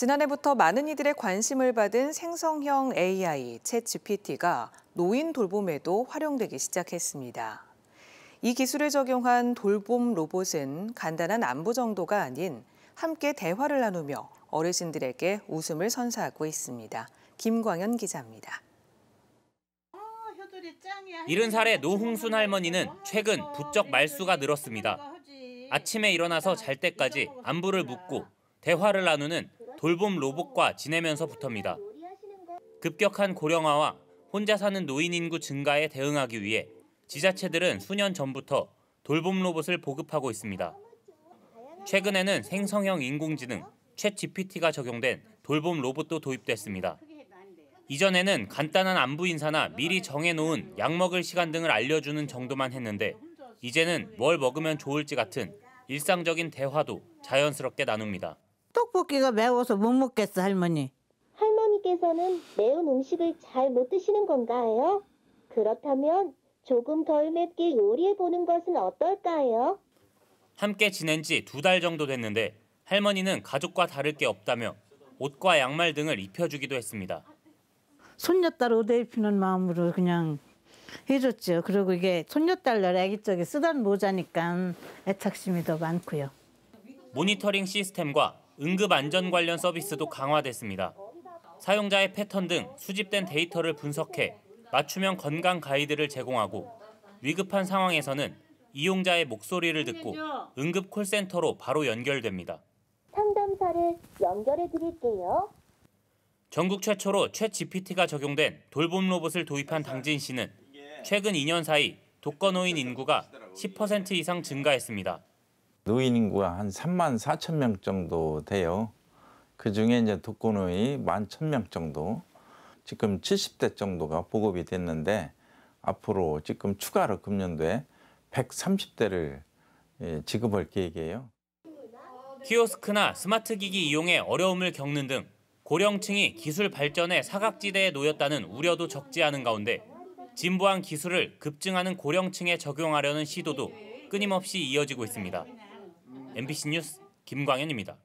지난해부터 많은 이들의 관심을 받은 생성형 AI, 챗 GPT가 노인 돌봄에도 활용되기 시작했습니다. 이 기술을 적용한 돌봄 로봇은 간단한 안부 정도가 아닌 함께 대화를 나누며 어르신들에게 웃음을 선사하고 있습니다. 김광현 기자입니다. 70살의 노홍순 할머니는 최근 부쩍 말수가 늘었습니다. 아침에 일어나서 잘 때까지 안부를 묻고 대화를 나누는 돌봄 로봇과 지내면서부터니다 급격한 고령화와 혼자 사는 노인 인구 증가에 대응하기 위해 지자체들은 수년 전부터 돌봄 로봇을 보급하고 있습니다. 최근에는 생성형 인공지능, 챗 GPT가 적용된 돌봄 로봇도 도입됐습니다. 이전에는 간단한 안부 인사나 미리 정해놓은 약 먹을 시간 등을 알려주는 정도만 했는데 이제는 뭘 먹으면 좋을지 같은 일상적인 대화도 자연스럽게 나눕니다. 떡볶이가 매워서 못 먹겠어, 할머니. 할머니께서는 매운 음식을 잘 못 드시는 건가요? 그렇다면 조금 덜 맵게 요리해 보는 것은 어떨까요? 함께 지낸 지 두 달 정도 됐는데 할머니는 가족과 다를 게 없다며 옷과 양말 등을 입혀주기도 했습니다. 손녀딸 옷 입히는 마음으로 그냥 해줬죠. 그리고 이게 손녀딸 날 아기 쪽에 쓰던 모자니까 애착심이 더 많고요. 모니터링 시스템과 응급 안전 관련 서비스도 강화됐습니다. 사용자의 패턴 등 수집된 데이터를 분석해 맞춤형 건강 가이드를 제공하고 위급한 상황에서는 이용자의 목소리를 듣고 응급 콜센터로 바로 연결됩니다. 상담사를 연결해 드릴게요. 전국 최초로 최 GPT가 적용된 돌봄 로봇을 도입한 당진 씨는 최근 2년 사이 독거노인 인구가 10% 이상 증가했습니다. 노인 인구가 한 3만 4천 명 정도 돼요. 그 중에 이제 독거노인 1만 1 0명 정도 지금 70대 정도가 보급이 됐는데 앞으로 지금 추가로 금년도에 130대를 예, 지급할 계획이에요. 키오스크나 스마트 기기 이용에 어려움을 겪는 등 고령층이 기술 발전에 사각지대에 놓였다는 우려도 적지 않은 가운데 진보한 기술을 급증하는 고령층에 적용하려는 시도도 끊임없이 이어지고 있습니다. MBC 뉴스 김광현입니다.